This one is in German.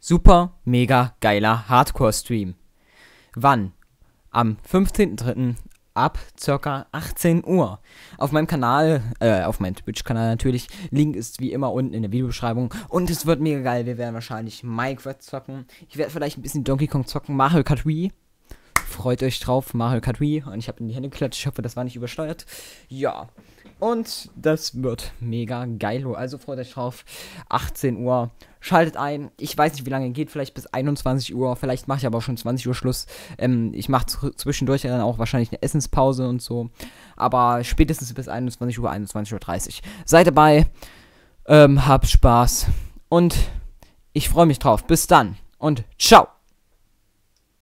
super, mega geiler Hardcore-Stream. Wann? Am 15.03. ab ca. 18 Uhr. Auf meinem Kanal, äh, auf meinem Twitch-Kanal natürlich. Link ist wie immer unten in der Videobeschreibung. Und es wird mega geil. Wir werden wahrscheinlich Minecraft zocken. Ich werde vielleicht ein bisschen Donkey Kong zocken. Mario Kart Wii freut euch drauf. Mario Kart Wii. Und ich habe in die Hände geklatscht. Ich hoffe, das war nicht übersteuert. Ja. Und das wird mega geil. Also freut euch drauf. 18 Uhr. Schaltet ein. Ich weiß nicht, wie lange geht. Vielleicht bis 21 Uhr. Vielleicht mache ich aber auch schon 20 Uhr Schluss. Ähm, ich mache zwischendurch dann auch wahrscheinlich eine Essenspause und so. Aber spätestens bis 21 Uhr, 21.30 Uhr. Seid dabei. Ähm, habt Spaß. Und ich freue mich drauf. Bis dann. Und ciao.